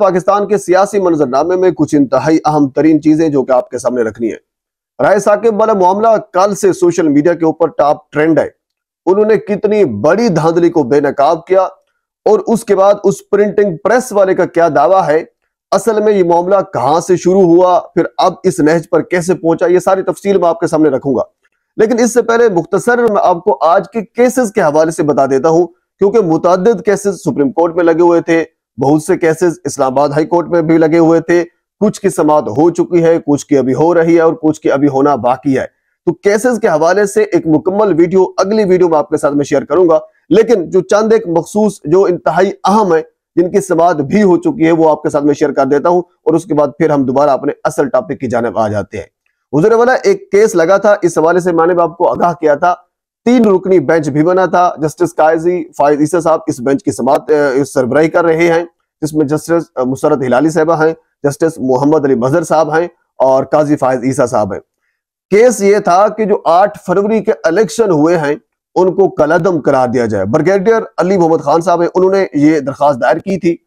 पाकिस्तान के सियासी मंजरनामे में कुछ इंतहाई अहम तरीन चीजें जो कि आपके सामने रखनी है राय साकिब वाला मामला कल से सोशल मीडिया के ऊपर टॉप ट्रेंड है उन्होंने कितनी बड़ी धांधली को बेनकाब किया और उसके बाद उस प्रिंटिंग प्रेस वाले का क्या दावा है असल में ये मामला कहां से शुरू हुआ फिर अब इस नहज पर कैसे पहुंचा ये सारी तफसील मैं आपके सामने रखूंगा लेकिन इससे पहले मुख्तसर मैं आपको आज के केसेस के हवाले से बता देता हूं क्योंकि मुतद केसेस सुप्रीम कोर्ट में लगे हुए थे बहुत से केसेस इस्लामाबाद हाई कोर्ट में भी लगे हुए थे कुछ की समाप्त हो चुकी है कुछ की अभी हो रही है और कुछ की अभी होना बाकी है तो केसेस के हवाले से एक मुकम्मल वीडियो अगली वीडियो में आपके साथ में शेयर करूंगा लेकिन जो चंद एक मखसूस जो इंतहाई अहम है जिनकी समाप्त भी हो चुकी है वो आपके साथ में शेयर कर देता हूं और उसके बाद फिर हम दोबारा अपने असल टॉपिक की जानब आ जाते हैं हुजूर वाला एक केस लगा था इस हवाले से माने बाप को आगाह किया था तीन रुकनी बेंच भी बना था जस्टिस कायजी फायद ईसा साहब इस बेंच की समात सरबराही कर रहे हैं जिसमें जस्टिस मुसरत हिलाली साहबा हैं जस्टिस मोहम्मद अली मजहर साहब हैं और काजी फायद ईसा साहब हैं केस ये था कि जो 8 फरवरी के इलेक्शन हुए हैं उनको कलदम करार दिया जाए ब्रिगेडियर अली मोहम्मद खान साहब हैं उन्होंने ये दरख्वास्त दायर की थी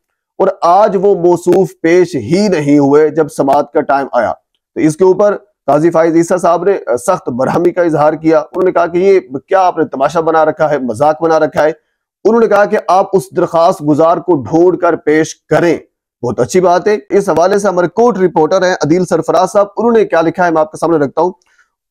और आज वो मौसूफ पेश ही नहीं हुए जब समात का टाइम आया तो इसके ऊपर काजी फायज ईसा साहब ने सख्त बरहमी का इजहार किया उन्होंने कहा कि ये क्या आपने तमाशा बना रखा है मजाक बना रखा है उन्होंने कहा कि आप उस दरखास्त गुजार को ढूंढ कर पेश करें बहुत अच्छी बात है इस हवाले से हमारे कोर्ट रिपोर्टर हैं अदील सरफराज साहब उन्होंने क्या लिखा है मैं आपके सामने रखता हूँ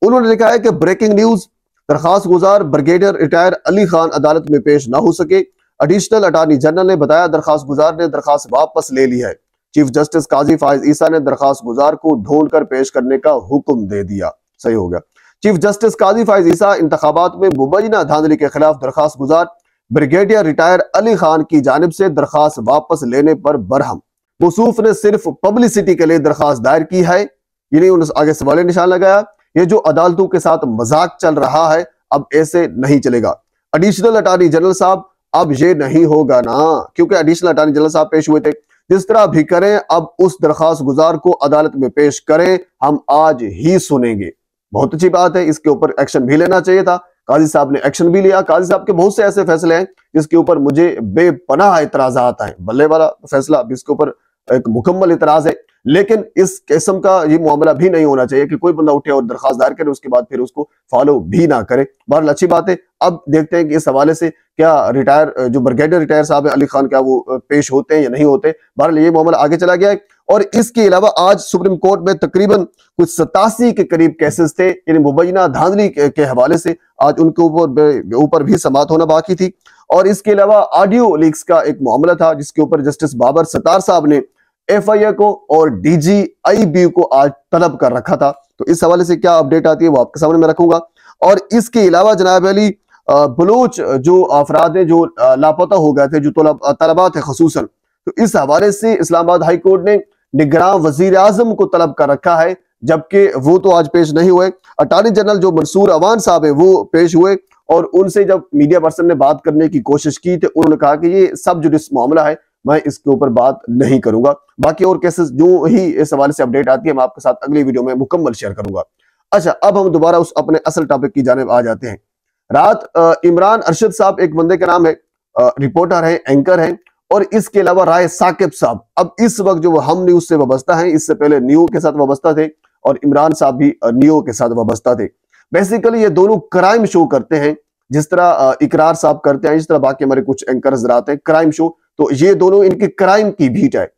उन्होंने लिखा है कि ब्रेकिंग न्यूज दरखास्त गुजार ब्रिगेडियर रिटायर अली खान अदालत में पेश ना हो सके एडिशनल अटॉर्नी जनरल ने बताया दरखास्त गुजार ने दरखास्त वापस ले ली है चीफ जस्टिस काजी फायज ईसा ने दरखास्त गुजार को ढूंढ कर पेश करने का हुक्म दे दिया सही हो गया चीफ जस्टिस काजी फायज ईसा इंतबात में मुबैना धांधली के खिलाफ दरखास्त गुजार ब्रिगेडियर रिटायर अली खान की जानब से दरखास्त वापस लेने पर बरहम मसूफ ने सिर्फ पब्लिसिटी के लिए दरखास्त दायर की है यानी आगे सवाल निशान लगाया ये जो अदालतों के साथ मजाक चल रहा है अब ऐसे नहीं चलेगा एडिशनल अटॉर्नी जनरल साहब अब ये नहीं होगा ना क्योंकि एडिशनल अटॉर्नी जनरल साहब पेश हुए थे जिस तरह भी करें अब उस दरखास्त गुजार को अदालत में पेश करें हम आज ही सुनेंगे बहुत अच्छी बात है इसके ऊपर एक्शन भी लेना चाहिए था काजी साहब ने एक्शन भी लिया काजी साहब के बहुत से ऐसे फैसले हैं जिसके ऊपर मुझे बेपनाह आता है बल्ले वाला फैसला जिसके इसके ऊपर एक मुकम्मल इतराज है लेकिन इस किस्म का ये मामला भी नहीं होना चाहिए कि कोई बंदा उठे और दरखास्त दायर करे उसके बाद फिर उसको फॉलो भी ना करे बहरहाल अच्छी बात है अब देखते हैं कि इस हवाले से क्या रिटायर जो ब्रिगेडियर रिटायर साहब अली खान क्या वो पेश होते हैं या नहीं होते बहरहाल ये मामला आगे चला गया है और इसके अलावा आज सुप्रीम कोर्ट में तकरीबन कुछ सतासी के करीब केसेस थे यानी मुबैना धांधली के हवाले से आज उनके ऊपर ऊपर भी समाप्त होना बाकी थी और इसके अलावा ऑडियो लीक्स का एक मामला था जिसके ऊपर जस्टिस बाबर सतार साहब ने एफआईआर को और डीजीआईबी को आज तलब कर रखा था तो इस हवाले से क्या अपडेट आती है वो आपके सामने मैं रखूंगा और इसके अलावा जनाब अली बलोच जो अफराद हैं जो लापता हो गए थे जो तलबा थे खसूस तो इस हवाले से इस्लामाबाद हाईकोर्ट ने निगरान वजीर आजम को तलब कर रखा है जबकि वो तो आज पेश नहीं हुए अटॉर्नी जनरल जो मंसूर अवान साहब है वो पेश हुए और उनसे जब मीडिया पर्सन ने बात करने की कोशिश की तो उन्होंने कहा कि ये सब जो मामला है मैं इसके ऊपर बात नहीं करूंगा बाकी और केसेस जो ही इस हवाले से अपडेट आती है मैं आपके साथ अगली वीडियो में मुकम्मल शेयर करूंगा अच्छा अब हम दोबारा उस अपने असल टॉपिक की जानब आ जाते हैं रात इमरान अरशद साहब एक बंदे का नाम है रिपोर्टर है एंकर है और इसके अलावा राय साकिब साहब अब इस वक्त जो हम न्यूज से वाबस्ता है इससे पहले न्यू के साथ वाबस्ता थे और इमरान साहब भी न्यू के साथ वाबस्ता थे बेसिकली ये दोनों क्राइम शो करते हैं जिस तरह इकरार साहब करते हैं जिस तरह बाकी हमारे कुछ एंकर हैं क्राइम शो तो ये दोनों इनके क्राइम की भीट है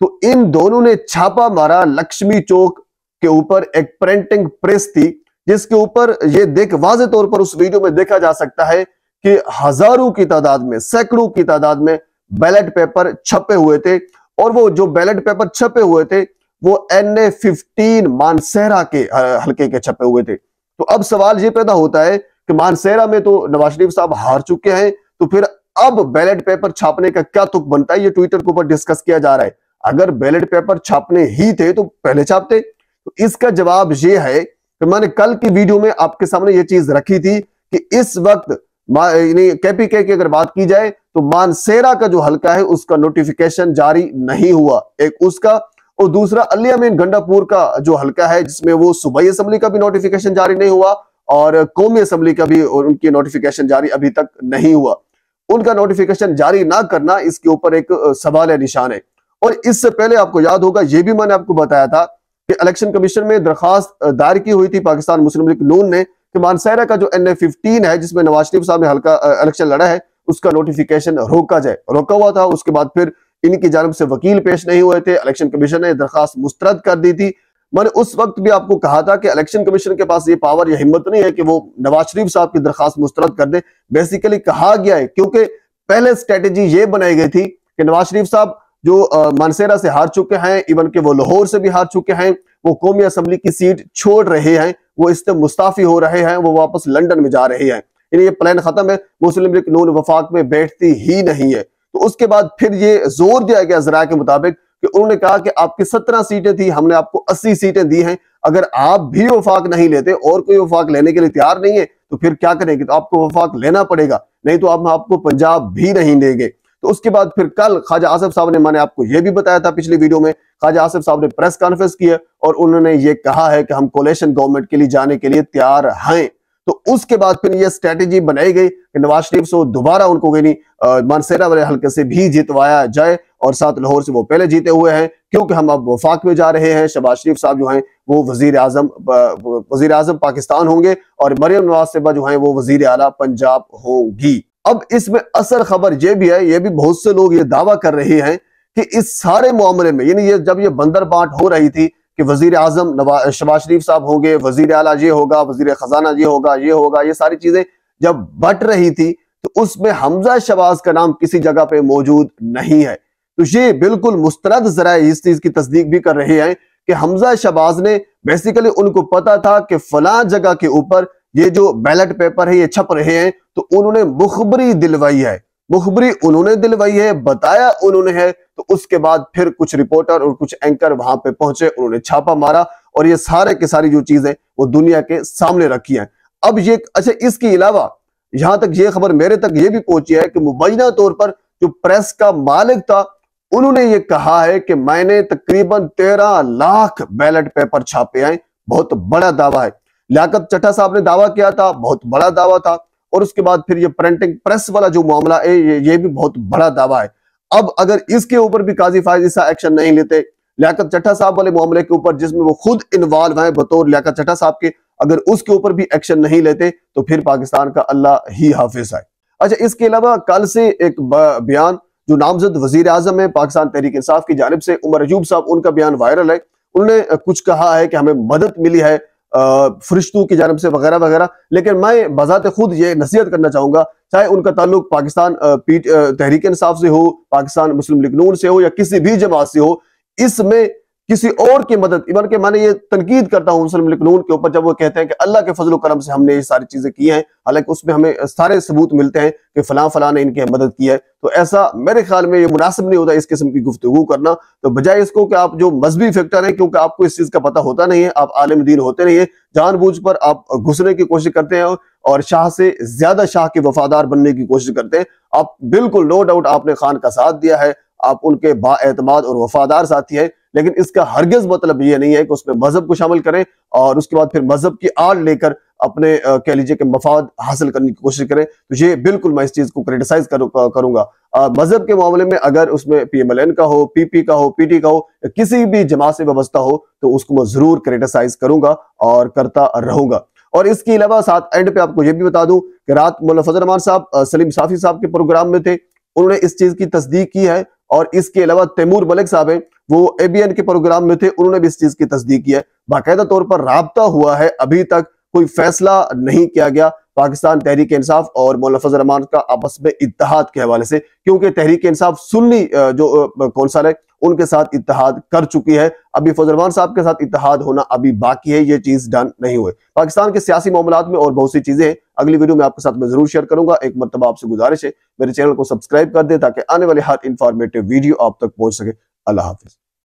तो इन दोनों ने छापा मारा लक्ष्मी चौक के ऊपर एक प्रिंटिंग प्रेस थी जिसके ऊपर ये देख वाजे तौर पर उस वीडियो में देखा जा सकता है कि हजारों की तादाद में सैकड़ों की तादाद में बैलेट पेपर छपे हुए थे और वो जो बैलेट पेपर छपे हुए थे वो एन ए फिफ्टीन मानसेहरा के हल्के के छपे हुए थे तो अब सवाल ये पैदा होता है कि मानसेहरा में तो नवाज शरीफ साहब हार चुके हैं तो फिर अब बैलेट पेपर छापने का क्या तुक बनता है ये ट्विटर के ऊपर डिस्कस किया जा रहा है अगर बैलेट पेपर छापने ही थे तो पहले छापते तो इसका जवाब ये है कि मैंने कल की वीडियो में आपके सामने ये चीज रखी थी कि इस वक्त कैपीके की अगर बात की जाए तो मानसेरा का जो हल्का है उसका नोटिफिकेशन जारी नहीं हुआ एक उसका और दूसरा अलियामीन गंडापुर का जो हल्का है जिसमें वो सुबई असम्बली का भी नोटिफिकेशन जारी नहीं हुआ और कौमी असम्बली का भी और उनकी नोटिफिकेशन जारी अभी तक नहीं हुआ उनका नोटिफिकेशन जारी ना करना इसके ऊपर एक सवाल है निशान है और इससे पहले आपको याद होगा यह भी मैंने आपको बताया था कि इलेक्शन कमीशन में दरखास्त दायर की हुई थी पाकिस्तान मुस्लिम लीग नून ने कि मानसहरा का जो एन ए है जिसमें नवाज शरीफ साहब ने हल्का इलेक्शन लड़ा है उसका नोटिफिकेशन रोका जाए रोका हुआ था उसके बाद फिर इनकी जानब से वकील पेश नहीं हुए थे इलेक्शन कमीशन ने दरखास्त मुस्तरद कर दी थी मैंने उस वक्त भी आपको कहा था कि इलेक्शन कमीशन के पास ये पावर या हिम्मत नहीं है कि वो नवाज शरीफ साहब की दरखास्त मुस्तरद कर दे बेसिकली कहा गया है क्योंकि पहले स्ट्रेटेजी ये बनाई गई थी कि नवाज शरीफ साहब जो मानसेरा से हार चुके हैं इवन के वो लाहौर से भी हार चुके हैं वो कौमी असम्बली की सीट छोड़ रहे हैं वो इससे मुस्ताफी हो रहे हैं वो वापस लंदन में जा रहे हैं ये प्लान खत्म है मुस्लिम लीग नून वफाक में बैठती ही नहीं है तो उसके बाद फिर ये जोर दिया गया जरा के मुताबिक कि उन्होंने कहा कि आपकी सत्रह सीटें थी हमने आपको अस्सी सीटें दी हैं अगर आप भी वफाक नहीं लेते और कोई वफाक लेने के लिए तैयार नहीं है तो फिर क्या करेंगे तो आपको वफाक लेना पड़ेगा नहीं तो आप आपको पंजाब भी नहीं देंगे तो उसके बाद फिर कल ख्वाजा आसिफ साहब ने मैंने आपको यह भी बताया था पिछली वीडियो में ख्वाजा आसिफ साहब ने प्रेस कॉन्फ्रेंस की है और उन्होंने ये कहा है कि हम कोलेशन गवर्नमेंट के लिए जाने के लिए तैयार हैं तो उसके बाद फिर यह स्ट्रेटेजी बनाई गई कि नवाज शरीफ से दोबारा उनको यानी मानसेरा वाले हल्के से भी जितवाया जाए और साथ लाहौर से वो पहले जीते हुए हैं क्योंकि हम अब वफाक में जा रहे हैं शबाज शरीफ साहब जो हैं वो वजीर आजम वजीर आजम पाकिस्तान होंगे और मरियम नवाज सिबा जो हैं वो वजीर आला पंजाब होंगी अब इसमें असर खबर यह भी है यह भी बहुत से लोग ये दावा कर रहे हैं कि इस सारे मामले में यानी ये जब ये बंदर बांट हो रही थी कि वजीर आजम शबाज शरीफ साहब होंगे वजीर आला ये होगा वजीर खजाना ये होगा ये होगा ये सारी चीजें जब बट रही थी तो उसमें हमजा शबाज का नाम किसी जगह पे मौजूद नहीं है तो ये बिल्कुल मुस्तरद जरा इस चीज की तस्दीक भी कर रहे हैं कि हमजा शबाज ने बेसिकली उनको पता था कि फला जगह के ऊपर ये जो बैलेट पेपर है ये छप रहे हैं तो उन्होंने मुखबरी दिलवाई है मुखबरी उन्होंने दिलवाई है बताया उन्होंने है तो उसके बाद फिर कुछ रिपोर्टर और कुछ एंकर वहां पे पहुंचे उन्होंने छापा मारा और ये सारे की सारी जो चीजें वो दुनिया के सामने रखी हैं अब ये अच्छा इसके अलावा यहां तक ये खबर मेरे तक ये भी पहुंची है कि मुबैना तौर पर जो प्रेस का मालिक था उन्होंने ये कहा है कि मैंने तकरीबन तेरह लाख बैलेट पेपर छापे हैं बहुत बड़ा दावा है लियाकत चटा साहब ने दावा किया था बहुत बड़ा दावा था और उसके बाद फिर ये प्रिंटिंग प्रेस वाला जो मामला है ये, ये भी बहुत बड़ा दावा है अब अगर इसके ऊपर भी काजी फायज ईसा एक्शन नहीं लेते लियाकत चटा साहब वाले मामले के ऊपर जिसमें वो खुद इन्वॉल्व है बतौर लियाकत चटा साहब के अगर उसके ऊपर भी एक्शन नहीं लेते तो फिर पाकिस्तान का अल्लाह ही हाफिज है अच्छा इसके अलावा कल से एक बयान जो नामजद वजीर आजम है पाकिस्तान तहरीक इंसाफ की जानब से उमर अजूब साहब उनका बयान वायरल है उन्होंने कुछ कहा है कि हमें मदद मिली है फरिश्तों की जानब से वगैरह वगैरह लेकिन मैं बजात खुद ये नसीहत करना चाहूँगा चाहे उनका ताल्लुक पाकिस्तान पीट तहरीक इंसाफ से हो पाकिस्तान मुस्लिम लिखनून से हो या किसी भी जमात से हो इसमें किसी और की मदद इवन के मैंने ये तनकीद करता हूँ लिखनून के ऊपर जब वो कहते हैं कि अल्लाह के फजल करम से हमने ये सारी चीजें की हैं हालांकि उसमें हमें सारे सबूत मिलते हैं कि फला फलां ने इनकी मदद की है तो ऐसा मेरे ख्याल में ये मुनासिब नहीं होता इस किस्म की गुफ्तु करना तो बजाय इसको कि आप जो मजहबी फैक्टर है क्योंकि आपको इस चीज का पता होता नहीं है आप आलम दीन होते नहीं है जानबूझ पर आप घुसने की कोशिश करते हैं और शाह से ज्यादा शाह के वफादार बनने की कोशिश करते हैं आप बिल्कुल नो डाउट आपने खान का साथ दिया है आप उनके बातमाद और वफादार साथी है लेकिन इसका हरगज मतलब ये नहीं है कि उसमें मजहब को शामिल करें और उसके बाद फिर मजहब की आड़ लेकर अपने कह लीजिए कि मफाद हासिल करने की कोशिश करें तो ये बिल्कुल मैं इस चीज को क्रिटिसाइज करू, करूंगा मजहब के मामले में अगर उसमें पीएमएलएन का हो पीपी का हो पीटी का हो या किसी भी जमात से व्यवस्था हो तो उसको मैं जरूर क्रिटिसाइज करूंगा और करता रहूंगा और इसके अलावा साथ एंड पे आपको यह भी बता दूं कि रात मोला फजल रमान साहब सलीम साफी साहब के प्रोग्राम में थे उन्होंने इस चीज की तस्दीक की है और इसके अलावा तैमूर मलिक साहब हैं वो एबीएन के प्रोग्राम में थे उन्होंने भी इस चीज की तस्दीक की है बाकायदा तौर पर रबता हुआ है अभी तक कोई फैसला नहीं किया गया पाकिस्तान तहरीक इंसाफ और मौलफज रमान का आपस में इतिहाद के हवाले से क्योंकि तहरीक इंसाफ सुन्नी जो सा है उनके साथ इतिहाद कर चुकी है अभी फजलमान साहब के साथ इतिहाद होना अभी बाकी है ये चीज डन नहीं हुए पाकिस्तान के सियासी मामला में और बहुत सी चीजें हैं अगली वीडियो में आपके साथ मैं जरूर शेयर करूंगा एक मरतबा आपसे गुजारिश है मेरे चैनल को सब्सक्राइब कर दे ताकि आने वाले हर इंफॉर्मेटिव वीडियो आप तक पहुंच सके अल्लाह हाफिज़